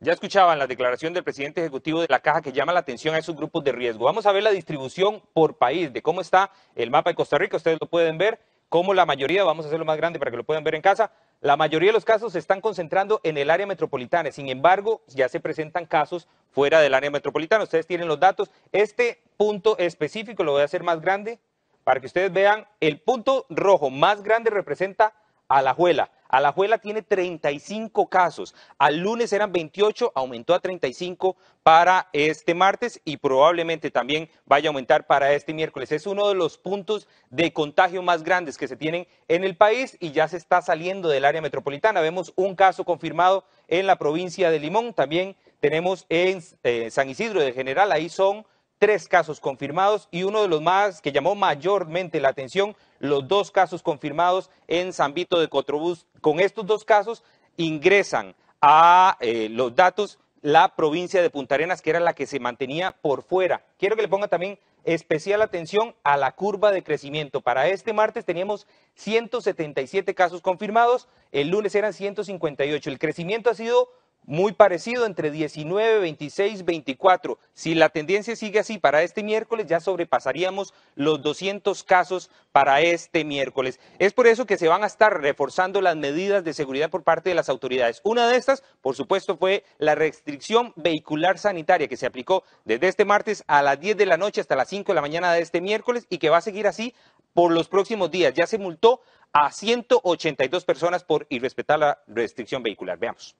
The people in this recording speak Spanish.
Ya escuchaban la declaración del presidente ejecutivo de la caja que llama la atención a esos grupos de riesgo. Vamos a ver la distribución por país de cómo está el mapa de Costa Rica. Ustedes lo pueden ver, como la mayoría, vamos a hacerlo más grande para que lo puedan ver en casa, la mayoría de los casos se están concentrando en el área metropolitana. Sin embargo, ya se presentan casos fuera del área metropolitana. Ustedes tienen los datos. Este punto específico lo voy a hacer más grande para que ustedes vean. El punto rojo más grande representa a la juela. Alajuela tiene 35 casos. Al lunes eran 28, aumentó a 35 para este martes y probablemente también vaya a aumentar para este miércoles. Es uno de los puntos de contagio más grandes que se tienen en el país y ya se está saliendo del área metropolitana. Vemos un caso confirmado en la provincia de Limón, también tenemos en eh, San Isidro de General, ahí son tres casos confirmados y uno de los más que llamó mayormente la atención, los dos casos confirmados en San Vito de Cotrobús. Con estos dos casos ingresan a eh, los datos la provincia de Punta Arenas, que era la que se mantenía por fuera. Quiero que le ponga también especial atención a la curva de crecimiento. Para este martes teníamos 177 casos confirmados, el lunes eran 158. El crecimiento ha sido muy parecido entre 19, 26, 24. Si la tendencia sigue así para este miércoles, ya sobrepasaríamos los 200 casos para este miércoles. Es por eso que se van a estar reforzando las medidas de seguridad por parte de las autoridades. Una de estas, por supuesto, fue la restricción vehicular sanitaria que se aplicó desde este martes a las 10 de la noche hasta las 5 de la mañana de este miércoles y que va a seguir así por los próximos días. Ya se multó a 182 personas por irrespetar la restricción vehicular. Veamos.